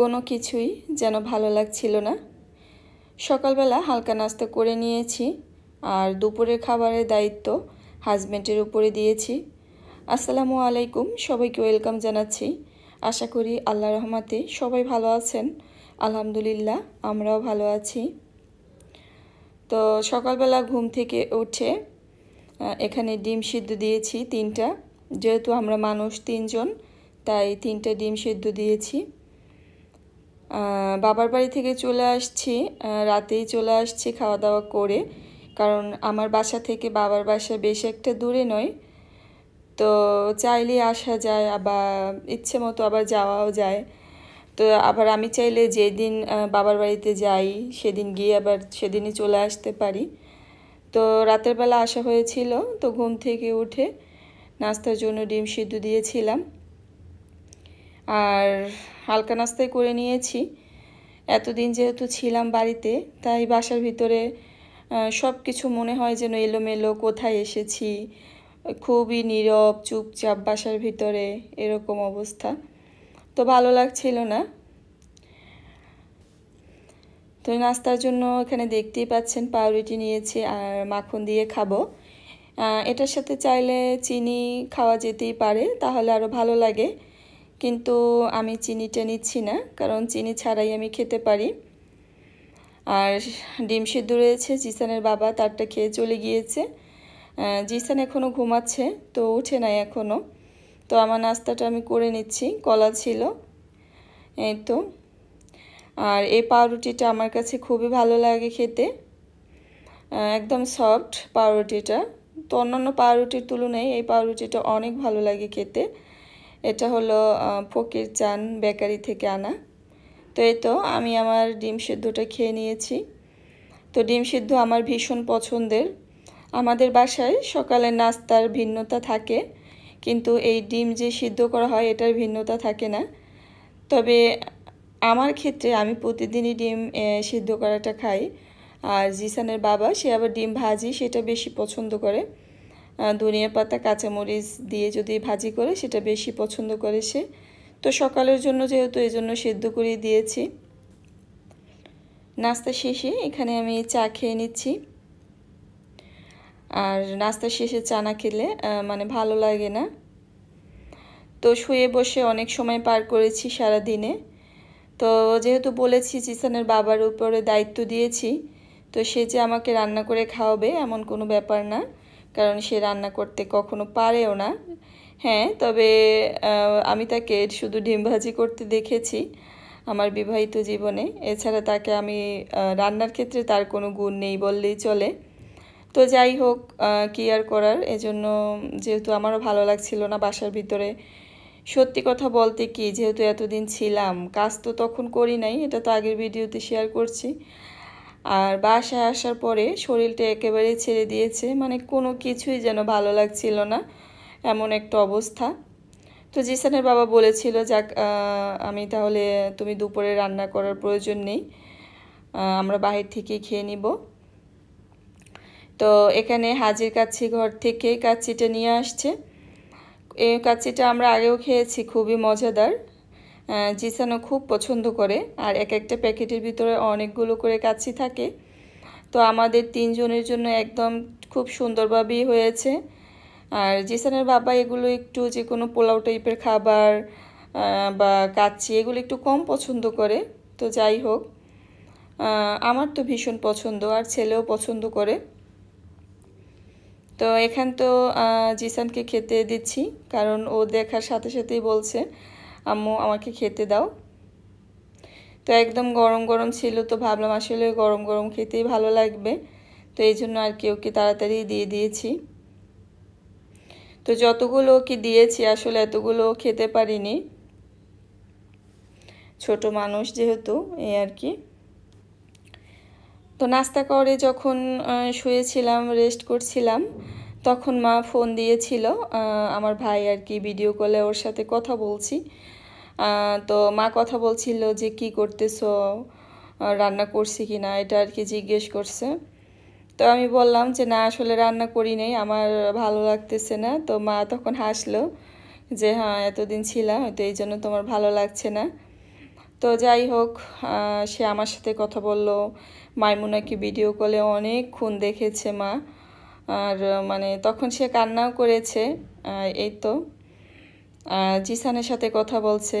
কোনো কিছুই যেন ভালো লাগছিল না সকালবেলা হালকা নাস্তা করে নিয়েছি আর দুপুরের খাবারের দায়িত্ব হাজব্যান্ডের উপরে দিয়েছি আসসালামু আলাইকুম সবাইকে ওয়েলকাম জানাচ্ছি আশা করি আল্লাহ রহমাতে সবাই ভালো আছেন আলহামদুলিল্লাহ আমরাও ভালো আছি তো সকালবেলা ঘুম থেকে উঠে এখানে ডিম সিদ্ধ দিয়েছি তিনটা যেহেতু আমরা মানুষ তিনজন তাই তিনটা ডিম সিদ্ধ দিয়েছি বাবার বাড়ি থেকে চলে আসছি রাতেই চলে আসছি খাওয়া দাওয়া করে কারণ আমার বাসা থেকে বাবার বাসা বেশ একটা দূরে নয় তো চাইলে আসা যায় আবার ইচ্ছে মতো আবার যাওয়াও যায় তো আবার আমি চাইলে যেদিন বাবার বাড়িতে যাই সেদিন গিয়ে আবার সেদিনই চলে আসতে পারি তো রাতের বেলা আসা হয়েছিল তো ঘুম থেকে উঠে নাস্তার জন্য ডিম সিদ্ধ দিয়েছিলাম আর হালকা নাস্তাই করে নিয়েছি এতদিন যেহেতু ছিলাম বাড়িতে তাই বাসার ভিতরে সব কিছু মনে হয় যেন এলোমেলো কোথায় এসেছি খুবই নীরব চুপচাপ বাসার ভিতরে এরকম অবস্থা তো ভালো লাগছিল না তো নাস্তার জন্য এখানে দেখতেই পাচ্ছেন পাউরুটি নিয়েছি আর মাখন দিয়ে খাবো এটার সাথে চাইলে চিনি খাওয়া যেতেই পারে তাহলে আরও ভালো লাগে কিন্তু আমি চিনিটা নিচ্ছি না কারণ চিনি ছাড়াই আমি খেতে পারি আর ডিম সিদ্ধ রয়েছে জিসানের বাবা তারটা খেয়ে চলে গিয়েছে জিসান এখনও ঘুমাচ্ছে তো উঠে নাই এখনও তো আমার নাস্তাটা আমি করে নিচ্ছি কলা ছিল এই তো আর এই পাউরুটিটা আমার কাছে খুবই ভালো লাগে খেতে একদম সফট পাউরুটিটা তো অন্যান্য পাউরুটির তুলনায় এই পাউরুটিটা অনেক ভালো লাগে খেতে এটা হলো ফকির চান বেকারি থেকে আনা তো এই তো আমি আমার ডিম সিদ্ধটা খেয়ে নিয়েছি তো ডিম সিদ্ধ আমার ভীষণ পছন্দের আমাদের বাসায় সকালে নাস্তার ভিন্নতা থাকে কিন্তু এই ডিম যে সিদ্ধ করা হয় এটার ভিন্নতা থাকে না তবে আমার ক্ষেত্রে আমি প্রতিদিনই ডিম সিদ্ধ করাটা খাই আর জিসানের বাবা সে আবার ডিম ভাজি সেটা বেশি পছন্দ করে ধনিয়া পাতা কাঁচামরিচ দিয়ে যদি ভাজি করে সেটা বেশি পছন্দ করে সে তো সকালের জন্য যেহেতু এই জন্য সেদ্ধ করে দিয়েছি নাস্তা শেষে এখানে আমি চা খেয়ে নিচ্ছি আর নাস্তা শেষে চা না খেলে মানে ভালো লাগে না তো শুয়ে বসে অনেক সময় পার করেছি সারা দিনে তো যেহেতু বলেছি জিসানের বাবার উপরে দায়িত্ব দিয়েছি তো সে যে আমাকে রান্না করে খাওয়াবে এমন কোনো ব্যাপার না কারণ সে রান্না করতে কখনো পারেও না হ্যাঁ তবে আমি তাকে শুধু ডিম ভাজি করতে দেখেছি আমার বিবাহিত জীবনে এছাড়া তাকে আমি রান্নার ক্ষেত্রে তার কোনো গুণ নেই বললেই চলে তো যাই হোক কি আর করার এজন্য যেহেতু আমারও ভালো লাগছিল না বাসার ভিতরে সত্যি কথা বলতে কি যেহেতু এতদিন ছিলাম কাজ তো তখন করি নাই এটা তো আগের ভিডিওতে শেয়ার করছি আর বাসায় আসার পরে শরীরটা একেবারে ছেড়ে দিয়েছে মানে কোনো কিছুই যেন ভালো লাগছিল না এমন একটা অবস্থা তো জিসানের বাবা বলেছিল যাক আমি তাহলে তুমি দুপুরে রান্না করার প্রয়োজন নেই আমরা বাহির থেকেই খেয়ে নিব তো এখানে হাজির কাচ্ছি ঘর থেকে কাচ্ছিটা নিয়ে আসছে এই কাচ্ছিটা আমরা আগেও খেয়েছি খুবই মজাদার জিসানও খুব পছন্দ করে আর এক একটা প্যাকেটের ভিতরে অনেকগুলো করে কাছি থাকে তো আমাদের তিনজনের জন্য একদম খুব সুন্দরভাবেই হয়েছে আর জিসানের বাবা এগুলো একটু যে কোনো পোলাও টাইপের খাবার বা কাচ্ছি এগুলো একটু কম পছন্দ করে তো যাই হোক আমার তো ভীষণ পছন্দ আর ছেলেও পছন্দ করে তো এখান তো জিসানকে খেতে দিচ্ছি কারণ ও দেখার সাথে সাথেই বলছে আম্মু আমাকে খেতে দাও তো একদম গরম গরম ছিল তো ভাবলাম আসলে গরম গরম খেতেই ভালো লাগবে তো এই জন্য আর কি ওকে তাড়াতাড়ি দিয়ে দিয়েছি তো যতগুলো ওকে দিয়েছি আসলে এতগুলো খেতে পারিনি ছোট মানুষ যেহেতু এই আর কি তো নাস্তা করে যখন শুয়েছিলাম রেস্ট করছিলাম তখন মা ফোন দিয়েছিল আমার ভাই আর কি ভিডিও কলে ওর সাথে কথা বলছি তো মা কথা বলছিল যে কি করতেছো রান্না করছি কি না এটা আর কি জিজ্ঞেস করছে তো আমি বললাম যে না আসলে রান্না করি নাই আমার ভালো লাগতেছে না তো মা তখন হাসলো যে হ্যাঁ এতদিন ছিলাম হয়তো এই জন্য তোমার ভালো লাগছে না তো যাই হোক সে আমার সাথে কথা বলল মাইমুনাকে ভিডিও কলে অনেকক্ষণ দেখেছে মা আর মানে তখন সে কান্নাও করেছে এই তো জিসানের সাথে কথা বলছে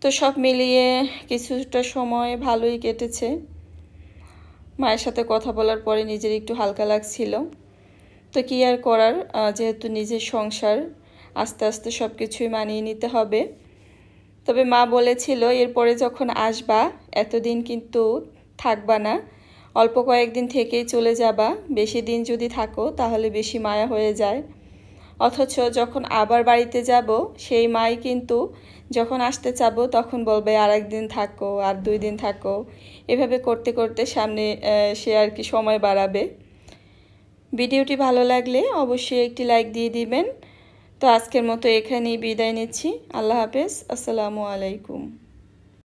তো সব মিলিয়ে কিছুটা সময় ভালোই কেটেছে মায়ের সাথে কথা বলার পরে নিজের একটু হালকা লাগছিল তো কী আর করার যেহেতু নিজের সংসার আস্তে আস্তে সব কিছুই মানিয়ে নিতে হবে তবে মা বলেছিল এরপরে যখন আসবা এতদিন কিন্তু থাকবা না অল্প কয়েকদিন থেকেই চলে যাবা বেশি দিন যদি থাকো তাহলে বেশি মায়া হয়ে যায় অথচ যখন আবার বাড়িতে যাব সেই মাই কিন্তু যখন আসতে চাবো তখন বলবে আর একদিন থাকো আর দুই দিন থাকো এভাবে করতে করতে সামনে সে আর কি সময় বাড়াবে ভিডিওটি ভালো লাগলে অবশ্যই একটি লাইক দিয়ে দিবেন তো আজকের মতো এখানেই বিদায় নিচ্ছি আল্লাহ হাফেজ আসসালামু আলাইকুম